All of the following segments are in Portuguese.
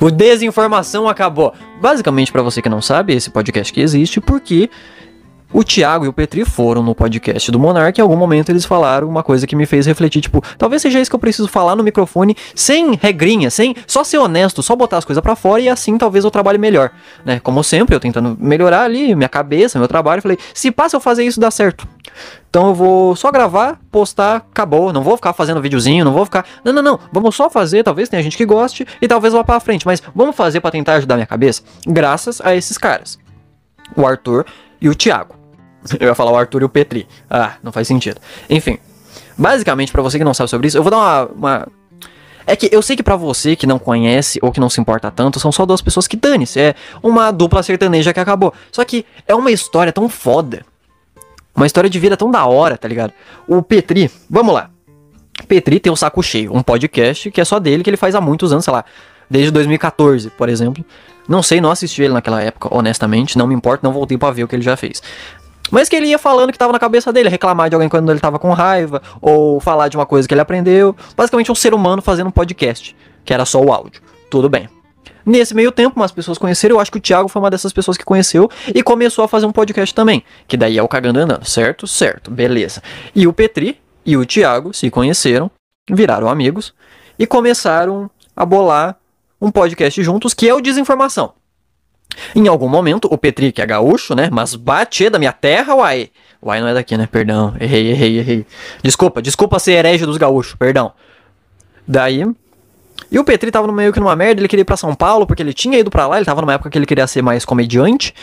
O desinformação acabou. Basicamente, para você que não sabe, esse podcast que existe porque o Thiago e o Petri foram no podcast do Monark e em algum momento eles falaram uma coisa que me fez refletir, tipo, talvez seja isso que eu preciso falar no microfone, sem regrinha, sem só ser honesto, só botar as coisas para fora e assim talvez eu trabalhe melhor, né? Como sempre, eu tentando melhorar ali minha cabeça, meu trabalho, falei, se passa eu fazer isso dá certo. Então eu vou só gravar, postar, acabou. Não vou ficar fazendo videozinho, não vou ficar. Não, não, não. Vamos só fazer, talvez tenha gente que goste e talvez vá pra frente. Mas vamos fazer para tentar ajudar minha cabeça? Graças a esses caras. O Arthur e o Thiago. Eu ia falar o Arthur e o Petri. Ah, não faz sentido. Enfim. Basicamente, para você que não sabe sobre isso, eu vou dar uma. uma... É que eu sei que para você que não conhece ou que não se importa tanto, são só duas pessoas que dane-se. É uma dupla sertaneja que acabou. Só que é uma história tão foda. Uma história de vida tão da hora, tá ligado? O Petri, vamos lá. Petri tem o Saco Cheio, um podcast que é só dele, que ele faz há muitos anos, sei lá, desde 2014, por exemplo. Não sei, não assisti ele naquela época, honestamente, não me importa, não voltei para ver o que ele já fez. Mas que ele ia falando que tava na cabeça dele, reclamar de alguém quando ele tava com raiva, ou falar de uma coisa que ele aprendeu. Basicamente um ser humano fazendo um podcast, que era só o áudio. Tudo bem. Nesse meio tempo, umas pessoas conheceram, eu acho que o Thiago foi uma dessas pessoas que conheceu e começou a fazer um podcast também. Que daí é o Cagando Andando, certo? Certo, beleza. E o Petri e o Thiago se conheceram, viraram amigos e começaram a bolar um podcast juntos, que é o Desinformação. Em algum momento, o Petri, que é gaúcho, né? Mas bate da minha terra, uai. Uai não é daqui, né? Perdão. Errei, errei, errei. Desculpa, desculpa ser herege dos gaúchos, perdão. Daí. E o Petri tava meio que numa merda, ele queria ir pra São Paulo, porque ele tinha ido para lá, ele tava numa época que ele queria ser mais comediante.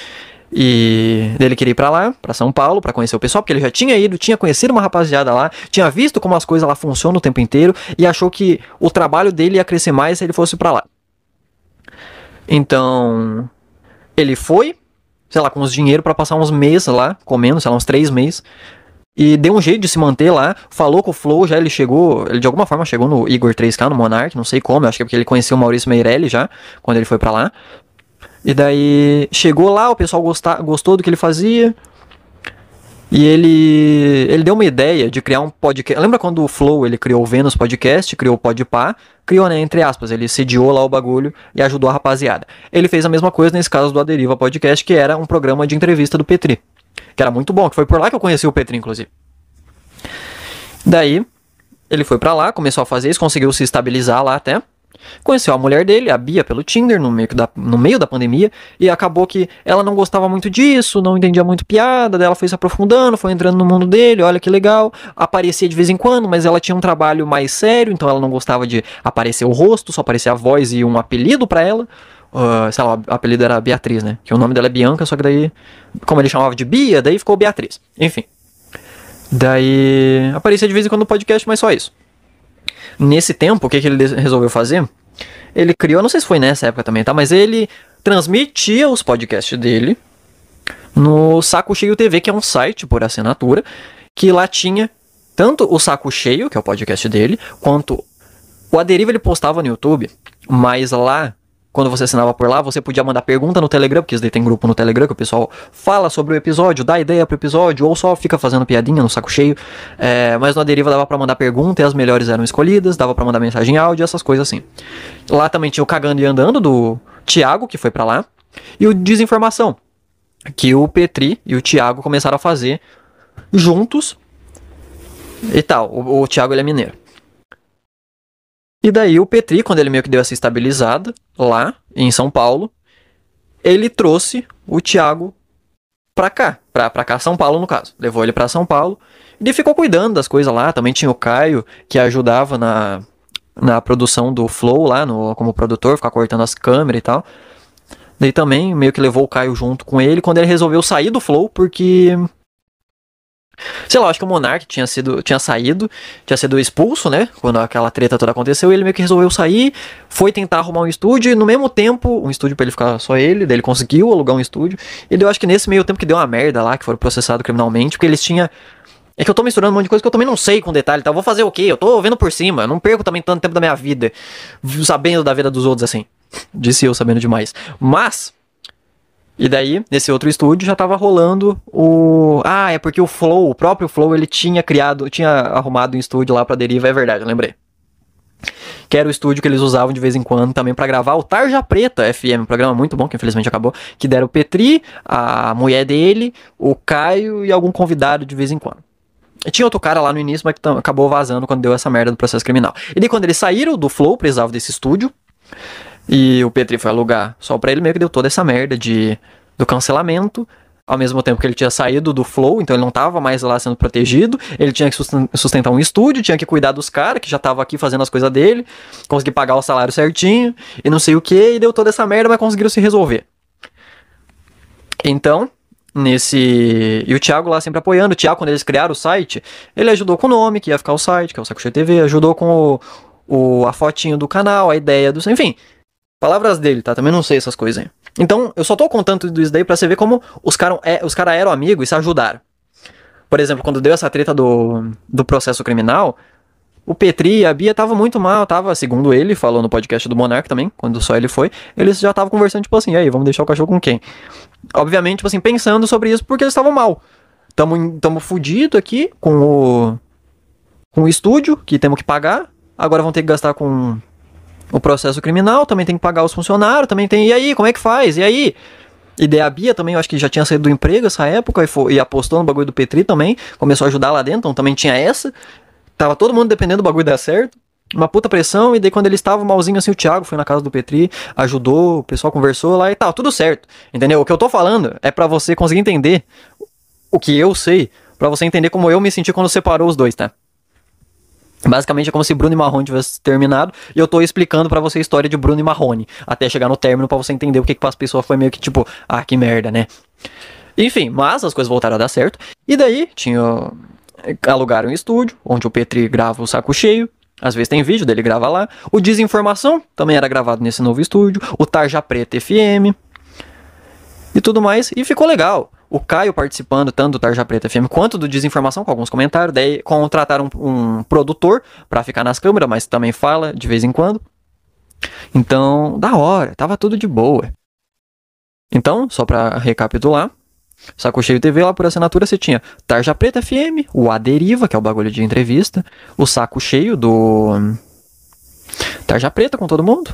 E ele queria ir pra lá, pra São Paulo, para conhecer o pessoal, porque ele já tinha ido, tinha conhecido uma rapaziada lá, tinha visto como as coisas lá funcionam o tempo inteiro e achou que o trabalho dele ia crescer mais se ele fosse para lá. Então, ele foi, sei lá, com os dinheiro para passar uns meses lá, comendo, sei lá, uns três meses. E deu um jeito de se manter lá, falou com o Flow, já ele chegou, ele de alguma forma chegou no Igor 3K, no Monarch, não sei como, acho que é porque ele conheceu o Maurício Meirelli já, quando ele foi para lá. E daí chegou lá, o pessoal gostar, gostou do que ele fazia, e ele, ele deu uma ideia de criar um podcast. Lembra quando o Flow ele criou o Vênus Podcast, criou o Podpah, criou, né, entre aspas, ele sediou lá o bagulho e ajudou a rapaziada. Ele fez a mesma coisa nesse caso do Aderiva Podcast, que era um programa de entrevista do Petri, que era muito bom, que foi por lá que eu conheci o Petri, inclusive. Daí, ele foi para lá, começou a fazer isso, conseguiu se estabilizar lá até. Conheceu a mulher dele, a Bia, pelo Tinder, no meio da, no meio da pandemia, e acabou que ela não gostava muito disso, não entendia muito piada, daí ela foi se aprofundando, foi entrando no mundo dele, olha que legal, aparecia de vez em quando, mas ela tinha um trabalho mais sério, então ela não gostava de aparecer o rosto, só aparecia a voz e um apelido para ela. Uh, sei lá, o apelido era Beatriz, né? Que o nome dela é Bianca, só que daí, como ele chamava de Bia, daí ficou Beatriz. Enfim. Daí aparecia de vez em quando no podcast, mas só isso. Nesse tempo, o que, que ele resolveu fazer? Ele criou, não sei se foi nessa época também, tá? Mas ele transmitia os podcasts dele no Saco Cheio TV, que é um site por assinatura, que lá tinha tanto o Saco Cheio, que é o podcast dele, quanto o Aderiva ele postava no YouTube, mas lá quando você assinava por lá, você podia mandar pergunta no Telegram, porque eles daí tem grupo no Telegram que o pessoal fala sobre o episódio, dá ideia pro episódio, ou só fica fazendo piadinha no saco cheio. É, mas na deriva dava para mandar pergunta e as melhores eram escolhidas, dava para mandar mensagem áudio, essas coisas assim. Lá também tinha o Cagando e Andando do Thiago, que foi para lá, e o Desinformação, que o Petri e o Thiago começaram a fazer juntos e tal. O, o Thiago ele é mineiro. E daí o Petri, quando ele meio que deu essa estabilizada lá em São Paulo, ele trouxe o Thiago pra cá, pra, pra cá São Paulo no caso. Levou ele pra São Paulo e ele ficou cuidando das coisas lá. Também tinha o Caio, que ajudava na, na produção do Flow lá, no, como produtor, ficar cortando as câmeras e tal. Daí também meio que levou o Caio junto com ele quando ele resolveu sair do Flow, porque Sei lá, acho que o Monark tinha sido, tinha saído, tinha sido expulso, né? Quando aquela treta toda aconteceu, ele meio que resolveu sair, foi tentar arrumar um estúdio, e no mesmo tempo, um estúdio para ele ficar só ele, daí ele conseguiu alugar um estúdio. E eu acho que nesse meio tempo que deu uma merda lá, que foram processados criminalmente, porque eles tinham. É que eu tô misturando um monte de coisa que eu também não sei com detalhe, tá? Eu vou fazer o quê? Eu tô vendo por cima, eu não perco também tanto tempo da minha vida sabendo da vida dos outros assim. Disse eu sabendo demais. Mas e daí, nesse outro estúdio, já tava rolando o. Ah, é porque o Flow, o próprio Flow, ele tinha criado, tinha arrumado um estúdio lá pra deriva, é verdade, eu lembrei. Que era o estúdio que eles usavam de vez em quando também para gravar o Tarja Preta FM, um programa muito bom que infelizmente acabou, que deram o Petri, a mulher dele, o Caio e algum convidado de vez em quando. E tinha outro cara lá no início, mas que acabou vazando quando deu essa merda do processo criminal. E daí quando eles saíram do Flow, precisavam desse estúdio. E o Petri foi alugar só pra ele, meio que deu toda essa merda de, do cancelamento. Ao mesmo tempo que ele tinha saído do Flow, então ele não tava mais lá sendo protegido. Ele tinha que sustentar um estúdio, tinha que cuidar dos caras que já tava aqui fazendo as coisas dele, conseguir pagar o salário certinho e não sei o que, e deu toda essa merda, mas conseguiram se resolver. Então, nesse. E o Thiago lá sempre apoiando. O Thiago, quando eles criaram o site, ele ajudou com o nome, que ia ficar o site, que é o Saco TV, ajudou com o, o, a fotinho do canal, a ideia dos. Enfim, Palavras dele, tá? Também não sei essas coisas aí. Então, eu só tô contando tudo isso daí pra você ver como os caras é, os cara eram amigos e se ajudaram. Por exemplo, quando deu essa treta do, do processo criminal, o Petri e a Bia estavam muito mal, tava, segundo ele, falou no podcast do monarca também, quando só ele foi, eles já estavam conversando, tipo assim, e aí, vamos deixar o cachorro com quem? Obviamente, tipo assim, pensando sobre isso porque eles estavam mal. Tamo, tamo fudido aqui com o, com o estúdio, que temos que pagar, agora vão ter que gastar com o processo criminal, também tem que pagar os funcionários, também tem. E aí, como é que faz? E aí? Ideia Bia também, eu acho que já tinha saído do emprego essa época e, foi, e apostou no bagulho do Petri também, começou a ajudar lá dentro, então também tinha essa. Tava todo mundo dependendo do bagulho dar certo. Uma puta pressão, e daí quando ele estava malzinho assim, o Thiago foi na casa do Petri, ajudou, o pessoal conversou lá e tal, tudo certo. Entendeu? O que eu tô falando é para você conseguir entender o que eu sei, para você entender como eu me senti quando separou os dois, tá? Basicamente é como se Bruno e Marrone tivesse terminado e eu tô explicando para você a história de Bruno e Marrone, até chegar no término para você entender o que que as pessoas foi meio que tipo, ah, que merda, né? Enfim, mas as coisas voltaram a dar certo. E daí tinha alugaram um estúdio onde o Petri grava o saco cheio. Às vezes tem vídeo dele grava lá. O Desinformação também era gravado nesse novo estúdio, o Tarja Preta FM e tudo mais e ficou legal o Caio participando tanto do Tarja Preta FM quanto do Desinformação, com alguns comentários. Daí contrataram um, um produtor para ficar nas câmeras, mas também fala de vez em quando. Então, da hora, tava tudo de boa. Então, só para recapitular, Saco Cheio TV, lá por assinatura você tinha Tarja Preta FM, o A Deriva, que é o bagulho de entrevista, o Saco Cheio do Tarja Preta com todo mundo,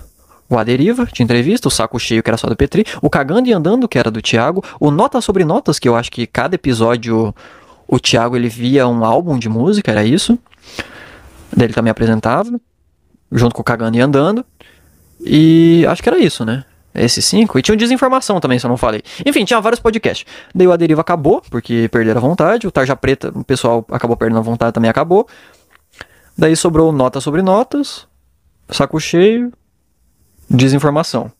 o A Deriva, de entrevista, o Saco Cheio, que era só do Petri, o Cagando e Andando, que era do Thiago, o Nota Sobre Notas, que eu acho que cada episódio o Thiago ele via um álbum de música, era isso. Daí ele também apresentava, junto com o Cagando e Andando. E acho que era isso, né? Esses cinco. E tinha um Desinformação também, se eu não falei. Enfim, tinha vários podcasts. Daí o A Deriva acabou, porque perderam a vontade. O Tarja Preta, o pessoal acabou perdendo a vontade, também acabou. Daí sobrou Nota Sobre Notas, Saco Cheio, desinformação.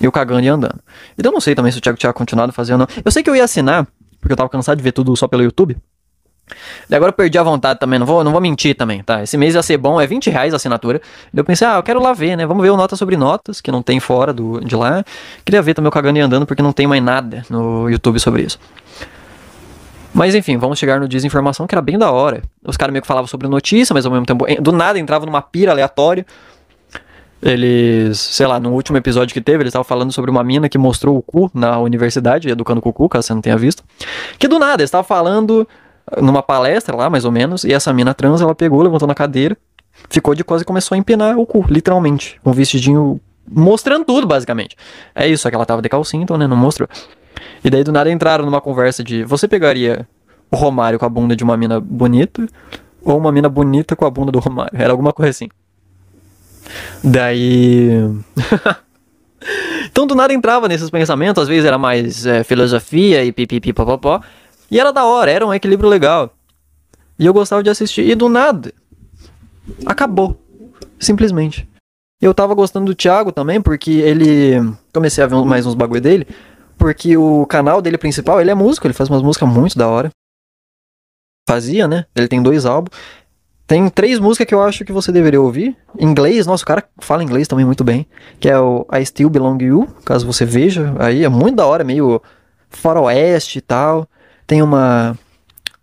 Eu cagando e andando. Então eu não sei também se o Thiago tinha continuado fazendo ou não. Eu sei que eu ia assinar, porque eu tava cansado de ver tudo só pelo YouTube. E agora eu perdi a vontade também, não vou, não vou mentir também, tá? Esse mês ia ser bom, é 20 reais a assinatura. E eu pensei, ah, eu quero lá ver, né? Vamos ver o Nota sobre Notas, que não tem fora do, de lá. Queria ver também o Cagando e Andando, porque não tem mais nada no YouTube sobre isso. Mas enfim, vamos chegar no Desinformação, que era bem da hora. Os caras meio que falavam sobre notícia, mas ao mesmo tempo, do nada entravam numa pira aleatória. Eles, sei lá, no último episódio que teve, eles estavam falando sobre uma mina que mostrou o cu na universidade, educando o cu, caso você não tenha visto. Que do nada, eles estavam falando numa palestra lá, mais ou menos, e essa mina trans, ela pegou, levantou na cadeira, ficou de quase e começou a empinar o cu, literalmente. Um vestidinho mostrando tudo, basicamente. É isso, é que ela tava de calcinha, então, né, não mostrou. E daí do nada entraram numa conversa de você pegaria o Romário com a bunda de uma mina bonita ou uma mina bonita com a bunda do Romário? Era alguma coisa assim. Daí. então do nada entrava nesses pensamentos, às vezes era mais é, filosofia e pipipi papapó. E era da hora, era um equilíbrio legal. E eu gostava de assistir. E do nada. Acabou. Simplesmente. Eu tava gostando do Thiago também, porque ele. Comecei a ver mais uns bagulho dele. Porque o canal dele principal, ele é músico, ele faz umas músicas muito da hora. Fazia, né? Ele tem dois álbuns. Tem três músicas que eu acho que você deveria ouvir. Em inglês, nosso cara fala inglês também muito bem. Que é o I Still Belong You, caso você veja. Aí é muito da hora, é meio faroeste e tal. Tem uma,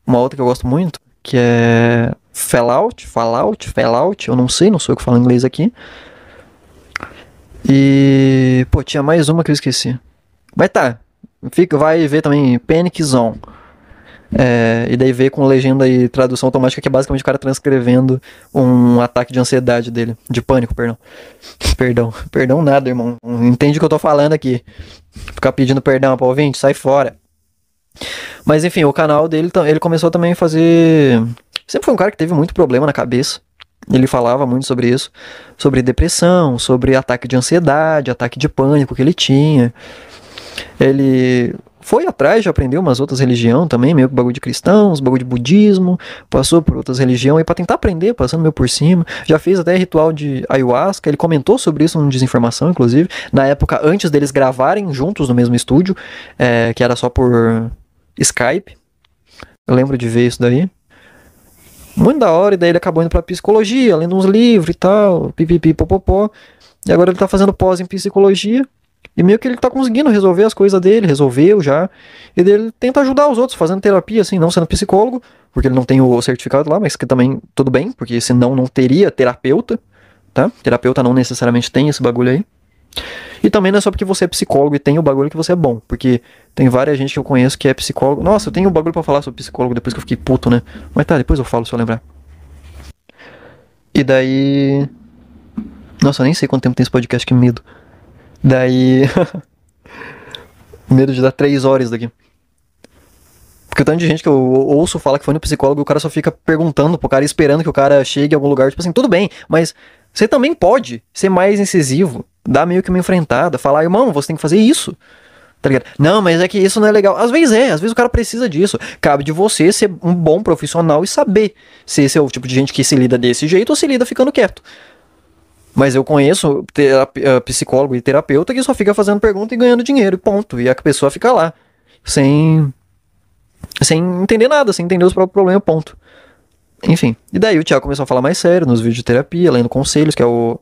uma outra que eu gosto muito, que é Fallout, Fallout, Fallout. Eu não sei, não sou eu que falo inglês aqui. E, pô, tinha mais uma que eu esqueci. Mas tá, fica, vai ver também Panic Zone. É, e daí veio com legenda e tradução automática, que é basicamente o cara transcrevendo um ataque de ansiedade dele. De pânico, perdão. Perdão. Perdão nada, irmão. Entende o que eu tô falando aqui. Ficar pedindo perdão pra ouvinte, sai fora. Mas enfim, o canal dele, ele começou também a fazer... Sempre foi um cara que teve muito problema na cabeça. Ele falava muito sobre isso, sobre depressão, sobre ataque de ansiedade, ataque de pânico que ele tinha. Ele foi atrás, já aprendeu umas outras religiões também, meio que bagulho de cristãos bagulho de budismo, passou por outras religiões e para tentar aprender, passando meio por cima, já fez até ritual de ayahuasca, ele comentou sobre isso no Desinformação, inclusive, na época antes deles gravarem juntos no mesmo estúdio, é, que era só por Skype. Eu lembro de ver isso daí. Muito da hora, e daí ele acabou indo pra psicologia, lendo uns livros e tal, pipipi, popopó. E agora ele tá fazendo pós em psicologia. E meio que ele tá conseguindo resolver as coisas dele, resolveu já. E ele tenta ajudar os outros, fazendo terapia, assim, não sendo psicólogo, porque ele não tem o certificado lá, mas que também tudo bem, porque senão não teria terapeuta, tá? Terapeuta não necessariamente tem esse bagulho aí. E também não é só porque você é psicólogo e tem o bagulho que você é bom, porque tem várias gente que eu conheço que é psicólogo. Nossa, eu tenho um bagulho para falar sobre psicólogo depois que eu fiquei puto, né? Mas tá, depois eu falo se eu lembrar. E daí. Nossa, eu nem sei quanto tempo tem esse podcast, que medo. Daí. medo de dar três horas daqui. Porque o tanto de gente que eu ouço fala que foi no psicólogo o cara só fica perguntando pro cara, esperando que o cara chegue a algum lugar. Tipo assim, tudo bem, mas você também pode ser mais incisivo, dar meio que uma enfrentada, falar, irmão, você tem que fazer isso. Tá ligado? Não, mas é que isso não é legal. Às vezes é, às vezes o cara precisa disso. Cabe de você ser um bom profissional e saber se esse é o tipo de gente que se lida desse jeito ou se lida ficando quieto. Mas eu conheço eh, psicólogo e terapeuta que só fica fazendo pergunta e ganhando dinheiro, ponto. E a pessoa fica lá, sem, sem entender nada, sem entender os próprios problemas, ponto. Enfim. E daí o Thiago começou a falar mais sério nos vídeos de terapia, lendo conselhos, que é o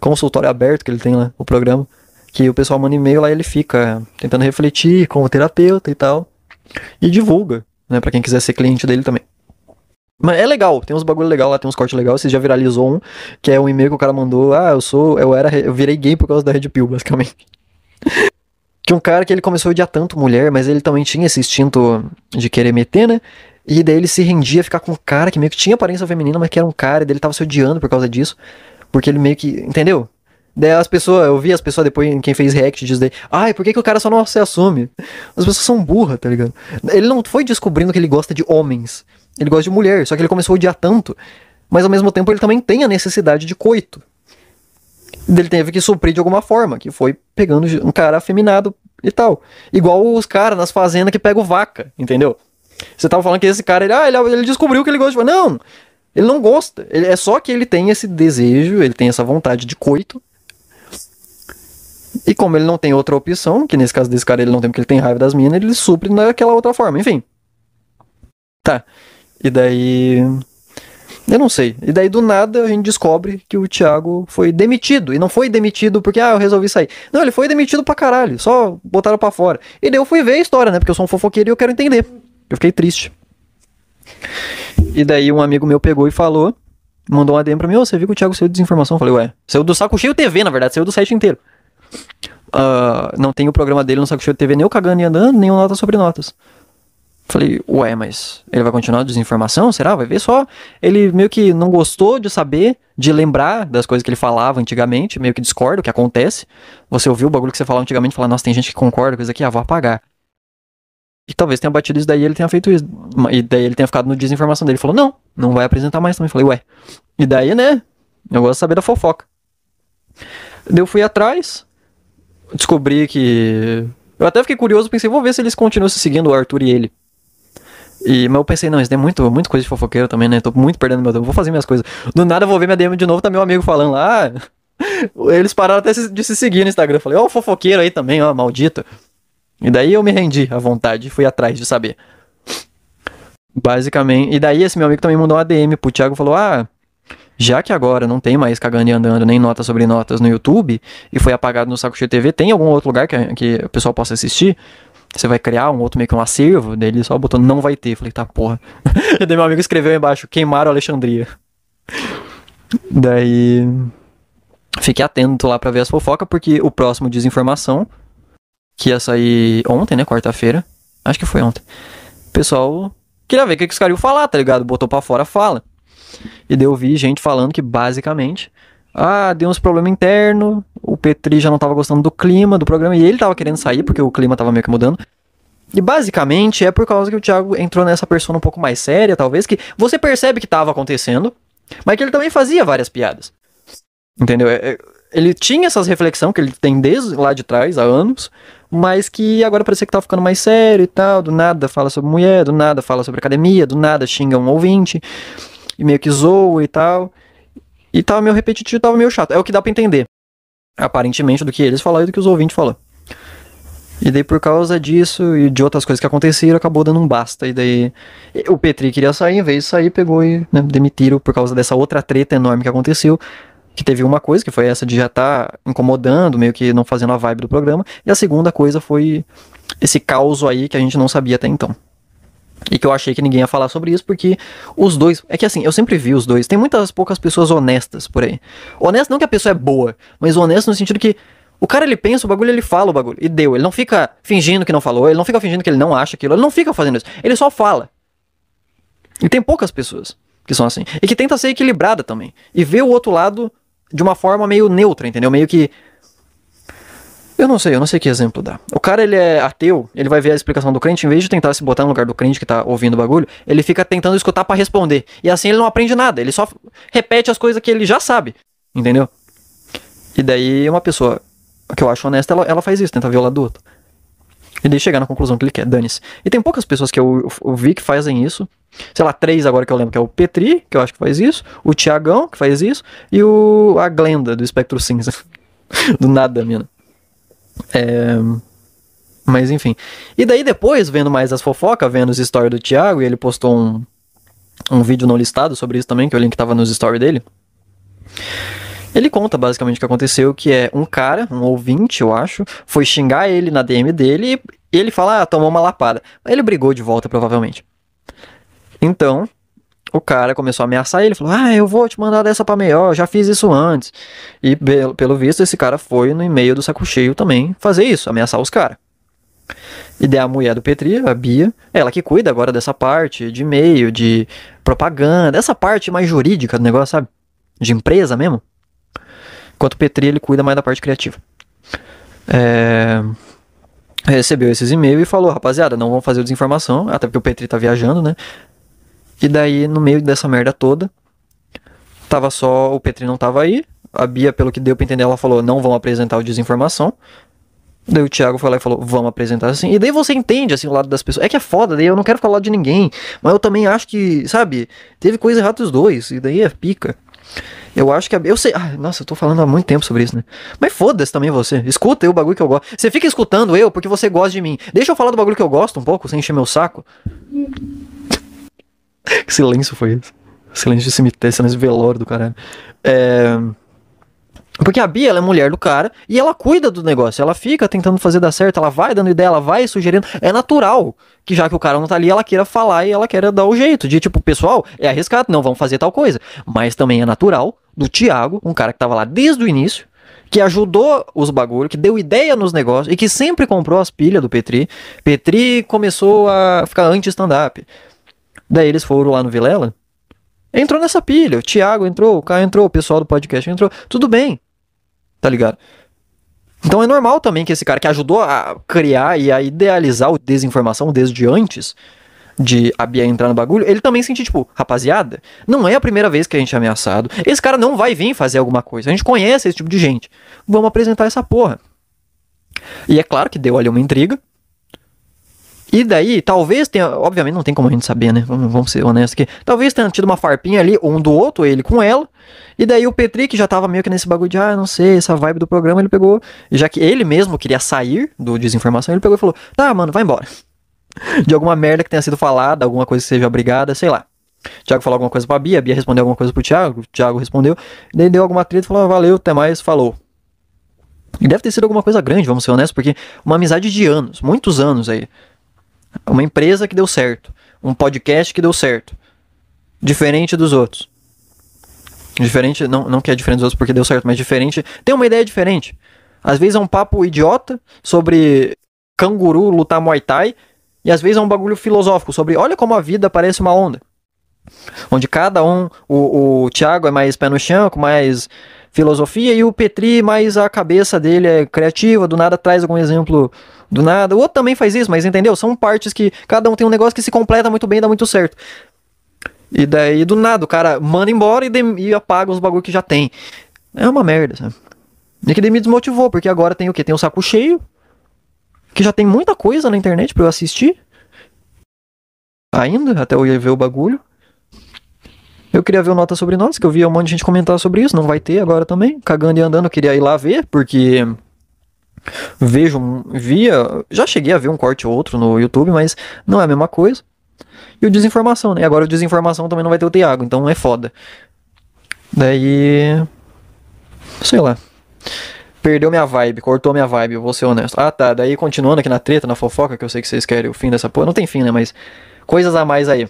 consultório aberto que ele tem lá, o programa. Que o pessoal manda e-mail lá e ele fica tentando refletir com o terapeuta e tal. E divulga, né, pra quem quiser ser cliente dele também. Mas é legal, tem uns bagulho legal lá, tem uns cortes legais. Você já viralizou um, que é um e-mail que o cara mandou: Ah, eu sou, eu era, eu virei gay por causa da Red Pill, basicamente. que um cara que ele começou a odiar tanto mulher, mas ele também tinha esse instinto de querer meter, né? E daí ele se rendia a ficar com um cara que meio que tinha aparência feminina, mas que era um cara, e daí ele tava se odiando por causa disso. Porque ele meio que. Entendeu? Daí as pessoas, eu vi as pessoas depois, quem fez react diz daí, ai, por que, que o cara só não se assume? As pessoas são burras, tá ligado? Ele não foi descobrindo que ele gosta de homens, ele gosta de mulher, só que ele começou a odiar tanto, mas ao mesmo tempo ele também tem a necessidade de coito. Ele teve que suprir de alguma forma, que foi pegando um cara afeminado e tal. Igual os caras nas fazendas que pegam vaca, entendeu? Você tava falando que esse cara, ele, ah, ele, ele descobriu que ele gosta de. Não! Ele não gosta. Ele, é só que ele tem esse desejo, ele tem essa vontade de coito e como ele não tem outra opção, que nesse caso desse cara ele não tem porque ele tem raiva das minas, ele supre daquela outra forma, enfim. Tá. E daí. Eu não sei. E daí do nada a gente descobre que o Thiago foi demitido. E não foi demitido porque, ah, eu resolvi sair. Não, ele foi demitido pra caralho. Só botaram pra fora. E daí eu fui ver a história, né? Porque eu sou um fofoqueiro e eu quero entender. Eu fiquei triste. E daí um amigo meu pegou e falou. Mandou um ADM pra mim, ô, oh, você viu que o Thiago saiu de desinformação? Eu falei, ué, saiu do saco cheio TV, na verdade, saiu do site inteiro. Uh, não tem o programa dele no Saco Cheio TV, nem o Cagando e Andando, nem o Nota Sobre Notas. Falei, ué, mas ele vai continuar a desinformação? Será? Vai ver só. Ele meio que não gostou de saber, de lembrar das coisas que ele falava antigamente, meio que discorda o que acontece. Você ouviu o bagulho que você falava antigamente e fala, nossa, tem gente que concorda com isso aqui, ah, vou apagar. E talvez tenha batido isso daí ele tenha feito isso. E daí ele tenha ficado no desinformação dele. Ele falou, não, não vai apresentar mais também. Falei, ué. E daí, né? Eu gosto de saber da fofoca. Eu fui atrás, descobri que. Eu até fiquei curioso, pensei, vou ver se eles continuam se seguindo, o Arthur e ele. E, mas eu pensei, não, isso é muito, muito coisa de fofoqueiro também, né? Tô muito perdendo meu tempo, vou fazer minhas coisas. Do nada eu vou ver minha DM de novo, tá meu amigo falando lá. Ah, eles pararam até de se seguir no Instagram. Eu falei, ó, oh, fofoqueiro aí também, ó, maldito. E daí eu me rendi à vontade fui atrás de saber. Basicamente. E daí esse meu amigo também mandou uma DM pro Thiago e falou: Ah, já que agora não tem mais cagando e andando, nem notas sobre notas no YouTube, e foi apagado no Saco Cheio TV, tem algum outro lugar que, que o pessoal possa assistir? Você vai criar um outro meio que um acervo dele, só botou não vai ter. Falei, tá porra. e daí meu amigo escreveu embaixo, queimaram Alexandria. daí. Fique atento lá para ver as fofocas, porque o próximo Desinformação, que ia sair ontem, né? Quarta-feira. Acho que foi ontem. O pessoal queria ver o que, que os caras iam falar, tá ligado? Botou pra fora, fala. E daí eu vi gente falando que basicamente, ah, deu uns problemas internos, o Petri já não tava gostando do clima do programa e ele tava querendo sair porque o clima tava meio que mudando. E basicamente é por causa que o Thiago entrou nessa persona um pouco mais séria, talvez, que você percebe que tava acontecendo, mas que ele também fazia várias piadas. Entendeu? É, é, ele tinha essas reflexões que ele tem desde lá de trás, há anos, mas que agora parecia que tá ficando mais sério e tal. Do nada fala sobre mulher, do nada fala sobre academia, do nada xinga um ouvinte e meio que zoa e tal. E tava meio repetitivo, tava meio chato. É o que dá para entender, aparentemente, do que eles falaram e do que os ouvintes falaram. E daí, por causa disso e de outras coisas que aconteceram, acabou dando um basta. E daí, o Petri queria sair, em vez de sair, pegou e né, demitiram por causa dessa outra treta enorme que aconteceu. Que teve uma coisa, que foi essa de já estar tá incomodando, meio que não fazendo a vibe do programa. E a segunda coisa foi esse caos aí que a gente não sabia até então. E que eu achei que ninguém ia falar sobre isso, porque os dois. É que assim, eu sempre vi os dois. Tem muitas poucas pessoas honestas por aí. Honesto não que a pessoa é boa, mas honesto no sentido que o cara ele pensa o bagulho, ele fala o bagulho. E deu. Ele não fica fingindo que não falou, ele não fica fingindo que ele não acha aquilo, ele não fica fazendo isso. Ele só fala. E tem poucas pessoas que são assim. E que tenta ser equilibrada também. E ver o outro lado de uma forma meio neutra, entendeu? Meio que eu não sei, eu não sei que exemplo dar. O cara, ele é ateu, ele vai ver a explicação do crente, em vez de tentar se botar no lugar do crente que tá ouvindo o bagulho, ele fica tentando escutar para responder. E assim ele não aprende nada, ele só repete as coisas que ele já sabe. Entendeu? E daí uma pessoa que eu acho honesta, ela, ela faz isso, tenta violar do outro. E daí chegar na conclusão que ele quer, dane-se. E tem poucas pessoas que eu, eu, vi que fazem isso. Sei lá, três agora que eu lembro, que é o Petri, que eu acho que faz isso, o Tiagão, que faz isso, e o a Glenda, do Espectro Cinza. do nada, mina. É... Mas enfim. E daí depois, vendo mais as fofocas, vendo os stories do Thiago, e ele postou um, um vídeo não listado sobre isso também, que é o link tava nos stories dele. Ele conta basicamente o que aconteceu, que é um cara, um ouvinte, eu acho, foi xingar ele na DM dele e ele fala, ah, tomou uma lapada. Ele brigou de volta, provavelmente. Então, o cara começou a ameaçar ele, falou: Ah, eu vou te mandar dessa pra melhor, já fiz isso antes. E pelo visto, esse cara foi no e-mail do saco cheio também fazer isso, ameaçar os caras. E daí a mulher do Petri, a Bia, ela que cuida agora dessa parte de e-mail, de propaganda, essa parte mais jurídica do negócio, sabe? De empresa mesmo. Enquanto o Petri, ele cuida mais da parte criativa. É... Recebeu esses e-mails e falou, rapaziada, não vão fazer desinformação, até porque o Petri tá viajando, né? E daí, no meio dessa merda toda, tava só. O Petri não tava aí. A Bia, pelo que deu pra entender, ela falou: não vão apresentar o desinformação. Daí o Thiago foi lá e falou: vamos apresentar assim. E daí você entende, assim, o lado das pessoas. É que é foda, daí eu não quero ficar ao lado de ninguém. Mas eu também acho que, sabe, teve coisa errada os dois. E daí é pica. Eu acho que a. Eu sei. Ai, nossa, eu tô falando há muito tempo sobre isso, né? Mas foda-se também você. Escuta aí o bagulho que eu gosto. Você fica escutando eu porque você gosta de mim. Deixa eu falar do bagulho que eu gosto um pouco, sem encher meu saco. que silêncio foi esse? Silêncio de cemitério, silêncio de velório do caralho. É... Porque a Bia, ela é mulher do cara e ela cuida do negócio. Ela fica tentando fazer dar certo, ela vai dando ideia, ela vai sugerindo. É natural que já que o cara não tá ali, ela queira falar e ela queira dar o jeito. De tipo, pessoal, é arriscado, não, vamos fazer tal coisa. Mas também é natural do Thiago, um cara que tava lá desde o início, que ajudou os bagulhos que deu ideia nos negócios e que sempre comprou as pilhas do Petri. Petri começou a ficar anti-stand-up. Daí eles foram lá no Vilela. Entrou nessa pilha. O Thiago entrou, o Caio entrou, o pessoal do podcast entrou. Tudo bem. Tá ligado? Então é normal também que esse cara que ajudou a criar e a idealizar o desinformação desde antes de a Bia entrar no bagulho, ele também sentiu, tipo, rapaziada, não é a primeira vez que a gente é ameaçado. Esse cara não vai vir fazer alguma coisa. A gente conhece esse tipo de gente. Vamos apresentar essa porra. E é claro que deu ali uma intriga. E daí, talvez tenha. Obviamente não tem como a gente saber, né? Vamos, vamos ser honestos aqui. Talvez tenha tido uma farpinha ali, um do outro, ele com ela. E daí o Petri, que já tava meio que nesse bagulho de, ah, não sei, essa vibe do programa, ele pegou. Já que ele mesmo queria sair do desinformação, ele pegou e falou: tá, mano, vai embora. de alguma merda que tenha sido falada, alguma coisa que seja brigada, sei lá. Tiago falou alguma coisa pra Bia, a Bia respondeu alguma coisa pro Tiago o Thiago respondeu, daí deu alguma treta e falou: ah, valeu, até mais, falou. E deve ter sido alguma coisa grande, vamos ser honestos, porque uma amizade de anos, muitos anos aí. Uma empresa que deu certo. Um podcast que deu certo. Diferente dos outros. Diferente, não, não que é diferente dos outros porque deu certo, mas diferente. Tem uma ideia diferente. Às vezes é um papo idiota sobre canguru lutar muay thai. E às vezes é um bagulho filosófico sobre olha como a vida parece uma onda. Onde cada um, o, o Thiago é mais pé no chão, com mais filosofia, e o Petri mais a cabeça dele é criativa, do nada traz algum exemplo do nada. O outro também faz isso, mas entendeu? São partes que cada um tem um negócio que se completa muito bem e dá muito certo. E daí, do nada, o cara manda embora e, de, e apaga os bagulho que já tem. É uma merda, sabe? E que daí me desmotivou, porque agora tem o quê? Tem o um saco cheio, que já tem muita coisa na internet para eu assistir. Ainda, até eu ir ver o bagulho. Eu queria ver o Nota Sobre Nós, que eu via um monte de gente comentar sobre isso. Não vai ter agora também. Cagando e andando, eu queria ir lá ver, porque vejo, via, já cheguei a ver um corte ou outro no YouTube, mas não é a mesma coisa. E o desinformação, né? Agora o desinformação também não vai ter o Thiago, então é foda. Daí. Sei lá. Perdeu minha vibe, cortou minha vibe, eu vou ser honesto. Ah tá, daí continuando aqui na treta, na fofoca, que eu sei que vocês querem o fim dessa porra. Não tem fim, né? Mas coisas a mais aí.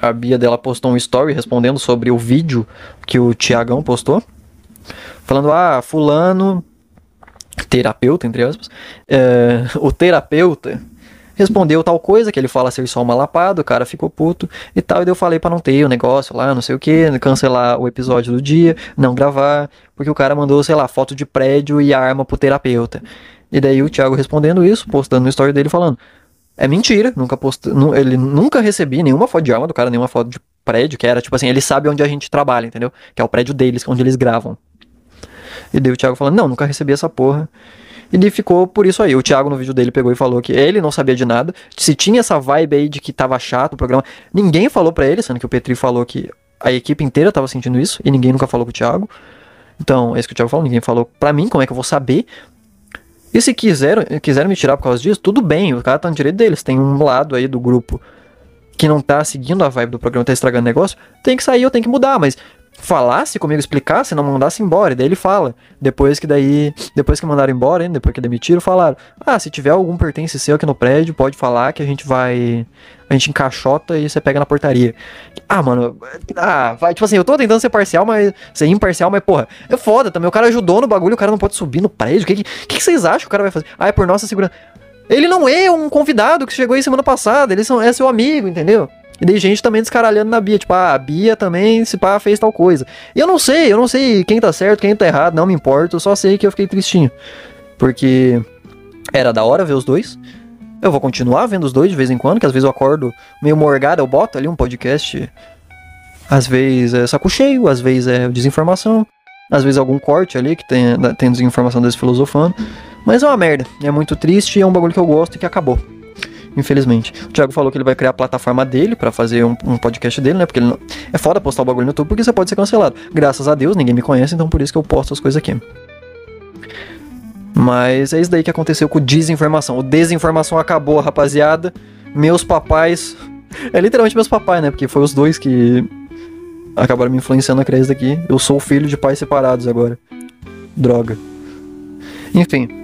A Bia dela postou um story respondendo sobre o vídeo que o Tiagão postou. Falando, ah, fulano terapeuta, entre aspas, é, o terapeuta respondeu tal coisa, que ele fala ser só uma lapada, o cara ficou puto e tal, e eu falei para não ter o negócio lá, não sei o que, cancelar o episódio do dia, não gravar, porque o cara mandou, sei lá, foto de prédio e arma pro terapeuta. E daí o Thiago respondendo isso, postando no story dele falando, é mentira, nunca post... ele nunca recebi nenhuma foto de arma do cara, nenhuma foto de prédio, que era tipo assim, ele sabe onde a gente trabalha, entendeu? Que é o prédio deles, onde eles gravam. E daí o Thiago falando, não, nunca recebi essa porra. E daí ficou por isso aí. O Thiago, no vídeo dele, pegou e falou que ele não sabia de nada. Se tinha essa vibe aí de que tava chato o programa, ninguém falou para ele, sendo que o Petri falou que a equipe inteira tava sentindo isso e ninguém nunca falou com o Thiago. Então, é isso que o Thiago falou, ninguém falou pra mim como é que eu vou saber. E se quiseram, quiseram me tirar por causa disso, tudo bem, o cara tá no direito deles. Tem um lado aí do grupo que não tá seguindo a vibe do programa, tá estragando negócio, tem que sair ou tem que mudar, mas falasse comigo, explicasse, não mandasse embora. E daí ele fala. Depois que daí, depois que mandaram embora, hein, depois que demitiram, falaram: "Ah, se tiver algum pertence seu aqui no prédio, pode falar que a gente vai a gente encaixota e você pega na portaria". Ah, mano, ah, vai, tipo assim, eu tô tentando ser parcial, mas ser imparcial, mas porra, é foda também. O cara ajudou no bagulho, o cara não pode subir no prédio. O que que, que vocês acham que o cara vai fazer? Ah, é por nossa segurança. Ele não é um convidado que chegou aí semana passada, ele é seu amigo, entendeu? E tem gente também descaralhando na Bia, tipo, ah, a Bia também, se pá, fez tal coisa. E eu não sei, eu não sei quem tá certo, quem tá errado, não me importo, eu só sei que eu fiquei tristinho. Porque era da hora ver os dois. Eu vou continuar vendo os dois de vez em quando, que às vezes eu acordo meio morgado, eu boto ali um podcast. Às vezes é saco cheio, às vezes é desinformação, às vezes algum corte ali que tem, tem desinformação desse filosofando. Mas é uma merda, é muito triste e é um bagulho que eu gosto e que acabou infelizmente. O Thiago falou que ele vai criar a plataforma dele para fazer um, um, podcast dele, né? Porque não... é foda postar o bagulho no YouTube porque você pode ser cancelado. Graças a Deus, ninguém me conhece, então por isso que eu posto as coisas aqui. Mas é isso daí que aconteceu com desinformação. O desinformação acabou, rapaziada. Meus papais. É literalmente meus papais, né? Porque foi os dois que acabaram me influenciando a criar isso daqui. Eu sou filho de pais separados agora. Droga. Enfim.